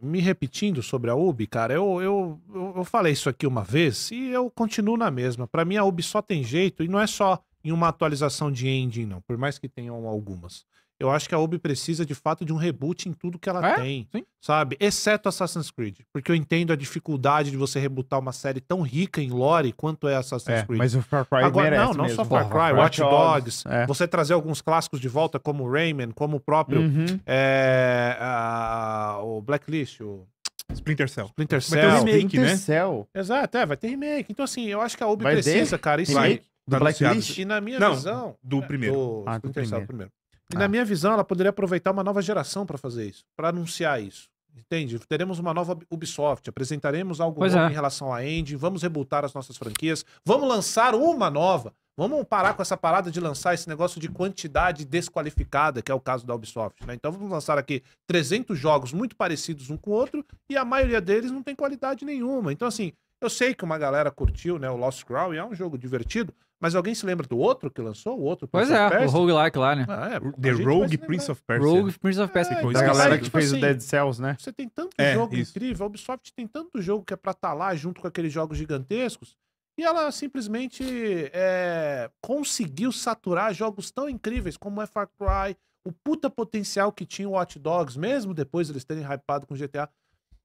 me repetindo sobre a Ubi, cara, eu, eu, eu falei isso aqui uma vez e eu continuo na mesma. Para mim, a Ubi só tem jeito e não é só em uma atualização de engine, não, por mais que tenham algumas. Eu acho que a Ubi precisa de fato de um reboot em tudo que ela é? tem, Sim. sabe? Exceto Assassin's Creed, porque eu entendo a dificuldade de você rebootar uma série tão rica em lore quanto é Assassin's é, Creed. Mas o Far Cry Agora não, não mesmo. só Far Cry, Watch Dogs, é. você trazer alguns clássicos de volta como Rayman, como o próprio uhum. É, a, o Blacklist, o Splinter Cell. Splinter Cell. Vai ter um remake, Splinter né? Cell. Exato, é, vai ter remake. Então, assim, eu acho que a OBI precisa, ter? cara. Isso aí. Do Blacklist? E na minha não, visão... do primeiro. Do ah, Splinter do primeiro. Cell primeiro. E ah. na minha visão, ela poderia aproveitar uma nova geração para fazer isso, para anunciar isso. Entende? Teremos uma nova Ubisoft, apresentaremos algo pois novo é. em relação à Engine, vamos rebutar as nossas franquias, vamos lançar uma nova. Vamos parar com essa parada de lançar esse negócio de quantidade desqualificada, que é o caso da Ubisoft, né? Então vamos lançar aqui 300 jogos muito parecidos um com o outro e a maioria deles não tem qualidade nenhuma. Então assim, eu sei que uma galera curtiu, né, o Lost Crown, e é um jogo divertido, mas alguém se lembra do outro que lançou? O outro Prince Pois é, o Roguelike lá, né? Ah, é, The Rogue Prince of Persia. Rogue Prince of Persia. É, Depois é, então, da galera que tipo fez assim, o Dead Cells, né? Você tem tanto É, jogo isso. incrível, a Ubisoft tem tanto jogo que é pra estar tá lá junto com aqueles jogos gigantescos, e ela simplesmente é, conseguiu saturar jogos tão incríveis como é Far Cry, o puta potencial que tinha o Watch Dogs, mesmo depois eles terem hypado com GTA.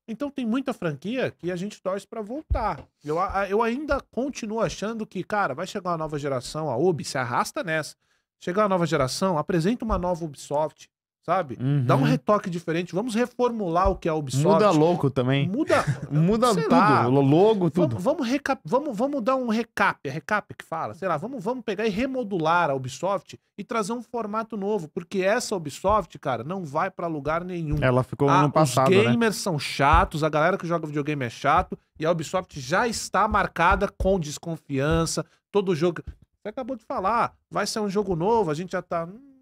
Então tem muita franquia que a gente torce para voltar. Eu, eu ainda continuo achando que, cara, vai chegar uma nova geração, a Ubi se arrasta nessa. Chegar uma nova geração, apresenta uma nova Ubisoft, sabe? Uhum. Dá um retoque diferente. Vamos reformular o que é a Ubisoft. Muda louco também. Muda, muda tudo, logo, tudo. Vamos, vamos, recap, vamos, vamos dar um recap, é recap que fala, sei lá, vamos, vamos pegar e remodular a Ubisoft e trazer um formato novo, porque essa Ubisoft, cara, não vai para lugar nenhum. Ela ficou ah, no passado, Os né? gamers né? são chatos, a galera que joga videogame é chato e a Ubisoft já está marcada com desconfiança. Todo jogo, você acabou de falar, vai ser um jogo novo, a gente já tá, hum,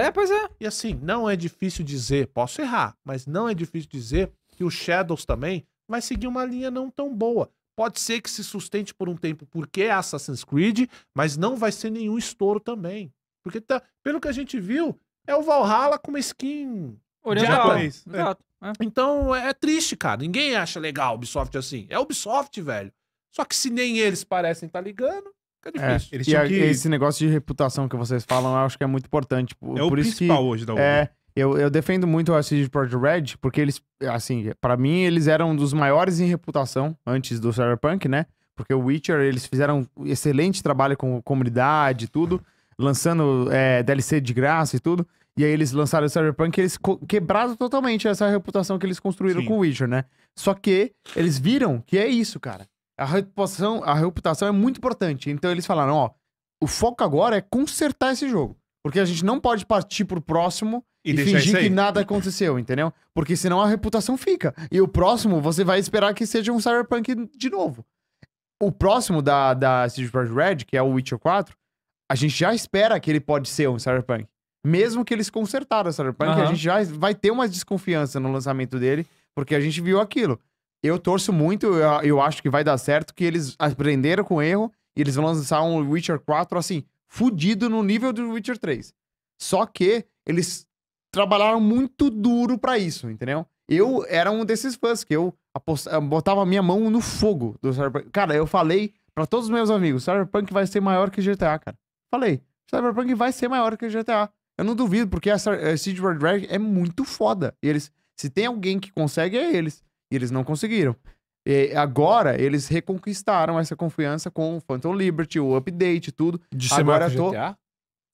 é, pois é. E assim, não é difícil dizer, posso errar, mas não é difícil dizer que o Shadows também vai seguir uma linha não tão boa. Pode ser que se sustente por um tempo porque é Assassin's Creed, mas não vai ser nenhum estouro também. Porque tá, pelo que a gente viu, é o Valhalla com uma skin oriental. É. Exato. É. Então é triste, cara. Ninguém acha legal o Ubisoft assim. É Ubisoft, velho. Só que se nem eles parecem estar tá ligando, Fica é, difícil. É, e que... esse negócio de reputação que vocês falam, eu acho que é muito importante. Por, tipo, é o por principal isso que, hoje da é, Uber. É, eu, eu defendo muito a CD Projekt Red, porque eles, assim, para mim, eles eram um dos maiores em reputação antes do Cyberpunk, né? Porque o Witcher, eles fizeram um excelente trabalho com comunidade e tudo, lançando é, DLC de graça e tudo. E aí eles lançaram o Cyberpunk e eles quebraram totalmente essa reputação que eles construíram Sim. com o Witcher, né? Só que eles viram que é isso, cara a reputação, a reputação é muito importante. Então eles falaram, ó, o foco agora é consertar esse jogo. Porque a gente não pode partir pro próximo e, e fingir que nada aconteceu, entendeu? Porque senão a reputação fica. E o próximo, você vai esperar que seja um Cyberpunk de novo. O próximo da, da CD Red, que é o Witcher 4, a gente já espera que ele pode ser um Cyberpunk. Mesmo que eles consertaram o Cyberpunk, uhum. a gente já vai ter uma desconfiança no lançamento dele, porque a gente viu aquilo. Eu torço muito, eu, eu acho que vai dar certo, que eles aprenderam com o erro e eles vão lançar um Witcher 4, assim, fudido no nível do Witcher 3. Só que eles trabalharam muito duro para isso, entendeu? Eu era um desses fãs que eu apostava, botava minha mão no fogo do Cyberpunk. Cara, eu falei para todos os meus amigos, Cyberpunk vai ser maior que GTA, cara. Falei, Cyberpunk vai ser maior que GTA. Eu não duvido, porque a eh, Siege World Drag é muito foda. E eles, se tem alguém que consegue, é eles. E eles não conseguiram. E agora eles reconquistaram essa confiança com o Phantom Liberty, o update, tudo. De agora eu tô... GTA?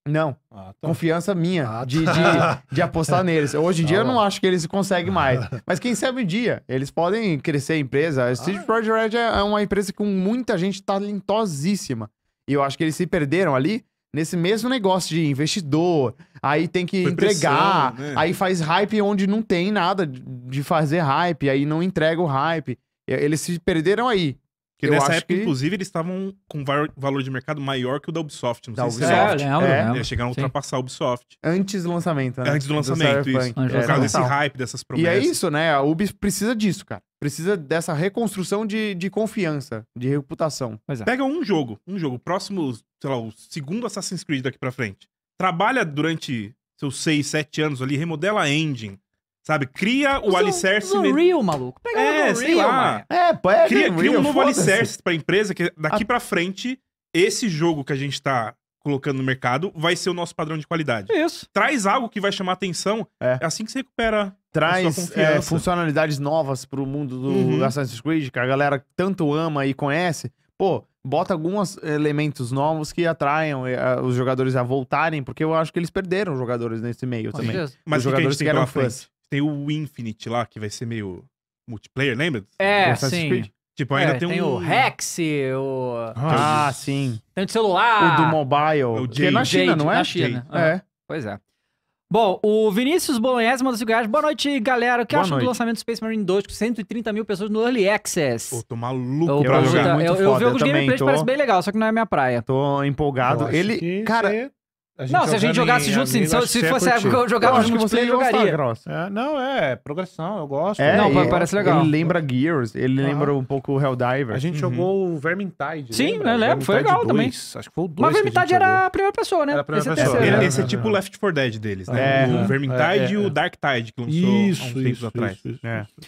Não. Ah, tá. Confiança minha ah, tá. de, de, de, apostar neles. Hoje em tá dia eu não acho que eles conseguem mais. Mas quem sabe um dia, eles podem crescer a empresa. A ah. Street ah. Project Red é, é uma empresa com muita gente talentosíssima. E eu acho que eles se perderam ali nesse mesmo negócio de investidor, aí tem que Foi entregar, pressão, né? aí faz hype onde não tem nada de fazer hype, aí não entrega o hype. Eles se perderam aí. Que eu nessa época, que... inclusive, eles estavam com valor de mercado maior que o da Ubisoft. Não da sei é, Ubisoft. se é, lembro, é. Lembro. chegaram a ultrapassar a Ubisoft. Antes do lançamento, né? Antes do lançamento, do isso. Por causa desse hype, dessas promessas. E é isso, né? A Ubisoft precisa disso, cara. Precisa dessa reconstrução de, de confiança, de reputação. É. Pega um jogo, um jogo, próximo, sei lá, o segundo Assassin's Creed daqui pra frente. Trabalha durante seus seis, sete anos ali, remodela a engine, sabe? Cria o usa, alicerce. Usa o Real, maluco. Pega é, sei Real, lá. É, pega cria, cria um novo alicerce pra empresa que daqui a... pra frente, esse jogo que a gente tá colocando no mercado vai ser o nosso padrão de qualidade. Isso. Traz algo que vai chamar atenção. É, é assim que você recupera traz é, funcionalidades novas pro mundo do uhum. Assassin's Creed, que a galera tanto ama e conhece, pô, bota alguns elementos novos que atraiam eh, os jogadores a voltarem, porque eu acho que eles perderam jogadores nesse meio também. Mas os jogadores que, que eram fãs. Tem o Infinite lá, que vai ser meio multiplayer, lembra? É, sim. Creed. Tipo, ainda é, tem, tem um... o Rex, o... Ah, ah sim. Tem o de celular. O do mobile. É o Jade. Que é na é? China, Jade, não é? Na China. é. Pois é. Bom, o Vinícius Bolognese manda 5 reais. Boa noite, galera. O que acha acham do lançamento do Space Marine 2 com 130 mil pessoas no Early Access? Pô, tô maluco eu, pra jogar. Tá, muito eu, foda. eu vi alguns gameplays, tô... parece bem legal, só que não é minha praia. Tô empolgado. Ele, cara, não, se a gente jogasse junto, sim. Se, se fosse a época que eu jogava junto, você jogaria. É, não, é progressão, eu gosto. É, não, parece legal. Ele lembra Gears, ele ah. lembra um pouco o Helldiver. A gente uhum. jogou o Vermintide. Sim, lembra? Né, eu lembro, foi legal também. Acho que foi o 2. Mas Vermintide era jogou. a primeira pessoa, né? Era a primeira esse é pessoa. É esse é tipo o Left 4 Dead deles, né? É. O Vermintide é, é, e o Dark Tide, que lançou isso, uns tempos atrás.